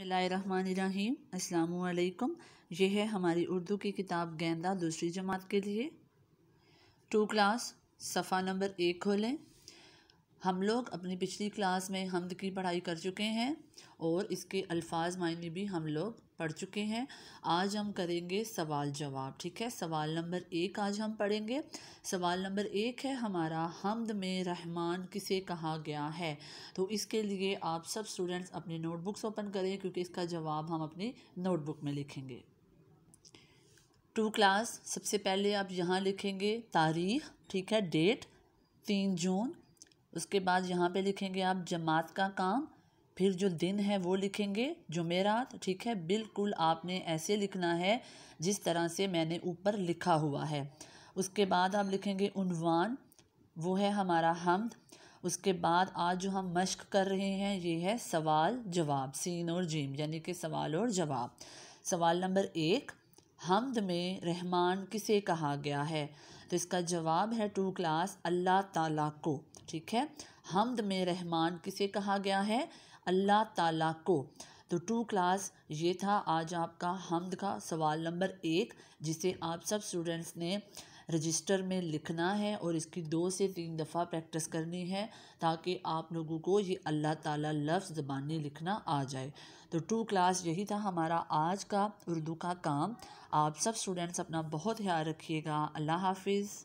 बसमीम अल्लाम ये है हमारी उर्दू की किताब गेंदा दूसरी जमात के लिए टू क्लास सफ़ा नंबर एक खोलें हम लोग अपनी पिछली क्लास में हमद की पढ़ाई कर चुके हैं और इसके अल्फाज मायने भी हम लोग पढ़ चुके हैं आज हम करेंगे सवाल जवाब ठीक है सवाल नंबर एक आज हम पढ़ेंगे सवाल नंबर एक है हमारा हमद में रहमान किसे कहा गया है तो इसके लिए आप सब स्टूडेंट्स अपनी नोटबुक्स ओपन करें क्योंकि इसका जवाब हम अपनी नोटबुक में लिखेंगे टू क्लास सबसे पहले आप यहाँ लिखेंगे तारीख ठीक है डेट तीन जून उसके बाद यहाँ पे लिखेंगे आप जमात का काम फिर जो दिन है वो लिखेंगे जुमेरात ठीक है बिल्कुल आपने ऐसे लिखना है जिस तरह से मैंने ऊपर लिखा हुआ है उसके बाद आप लिखेंगे उनवान वो है हमारा हमद उसके बाद आज जो हम मश्क कर रहे हैं ये है सवाल जवाब सीन और जीम यानी कि सवाल और जवाब सवाल नंबर एक हमद में रहमान किसे कहा गया है तो इसका जवाब है टू क्लास अल्लाह ताला को ठीक है हमद में रहमान किसे कहा गया है अल्लाह ताला को तो टू क्लास ये था आज आपका हमद का सवाल नंबर एक जिसे आप सब स्टूडेंट्स ने रजिस्टर में लिखना है और इसकी दो से तीन दफ़ा प्रैक्टिस करनी है ताकि आप लोगों को ये अल्लाह ताला लफ्ज़ ज़बानी लिखना आ जाए तो टू क्लास यही था हमारा आज का उर्दू का काम आप सब स्टूडेंट्स अपना बहुत ख्याल रखिएगा अल्लाह हाफिज़